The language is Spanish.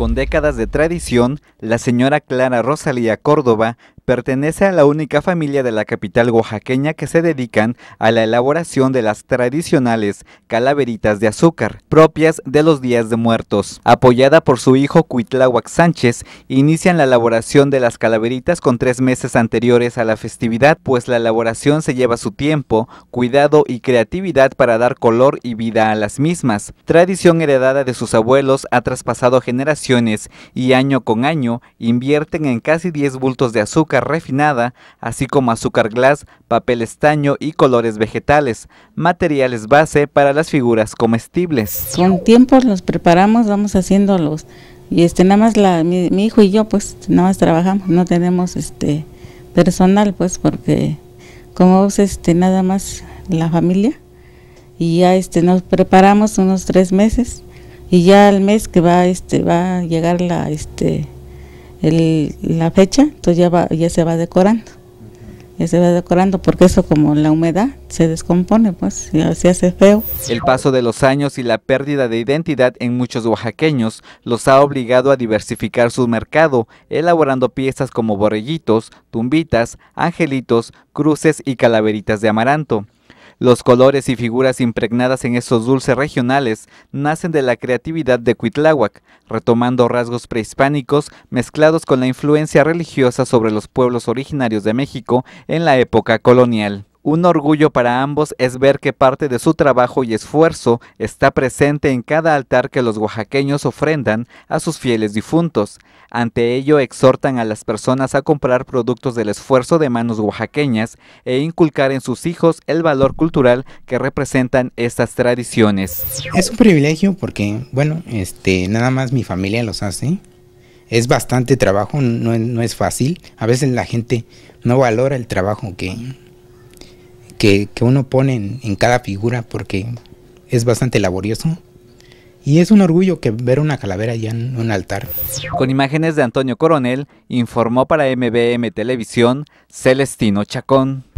Con décadas de tradición, la señora Clara Rosalía Córdoba Pertenece a la única familia de la capital oaxaqueña que se dedican a la elaboración de las tradicionales calaveritas de azúcar, propias de los días de muertos. Apoyada por su hijo Cuitláhuac Sánchez, inician la elaboración de las calaveritas con tres meses anteriores a la festividad, pues la elaboración se lleva su tiempo, cuidado y creatividad para dar color y vida a las mismas. Tradición heredada de sus abuelos ha traspasado generaciones y año con año invierten en casi 10 bultos de azúcar refinada, así como azúcar glass, papel estaño y colores vegetales, materiales base para las figuras comestibles. Con tiempo los preparamos, vamos haciéndolos. Y este, nada más la, mi, hijo y yo, pues nada más trabajamos, no tenemos este personal, pues porque como este, nada más la familia, y ya este, nos preparamos unos tres meses, y ya al mes que va, este, va a llegar la, este, la fecha, entonces ya, ya se va decorando. Ya se va decorando porque eso como la humedad se descompone, pues y hace feo. El paso de los años y la pérdida de identidad en muchos oaxaqueños los ha obligado a diversificar su mercado, elaborando piezas como borrellitos, tumbitas, angelitos, cruces y calaveritas de amaranto. Los colores y figuras impregnadas en estos dulces regionales nacen de la creatividad de Cuitláhuac, retomando rasgos prehispánicos mezclados con la influencia religiosa sobre los pueblos originarios de México en la época colonial. Un orgullo para ambos es ver que parte de su trabajo y esfuerzo está presente en cada altar que los oaxaqueños ofrendan a sus fieles difuntos. Ante ello exhortan a las personas a comprar productos del esfuerzo de manos oaxaqueñas e inculcar en sus hijos el valor cultural que representan estas tradiciones. Es un privilegio porque, bueno, este, nada más mi familia los hace. Es bastante trabajo, no, no es fácil. A veces la gente no valora el trabajo que, que, uno pone en, cada figura porque es bastante laborioso. Y es un orgullo que ver una calavera ya en un altar. Con imágenes de Antonio Coronel, informó para MBM Televisión Celestino Chacón.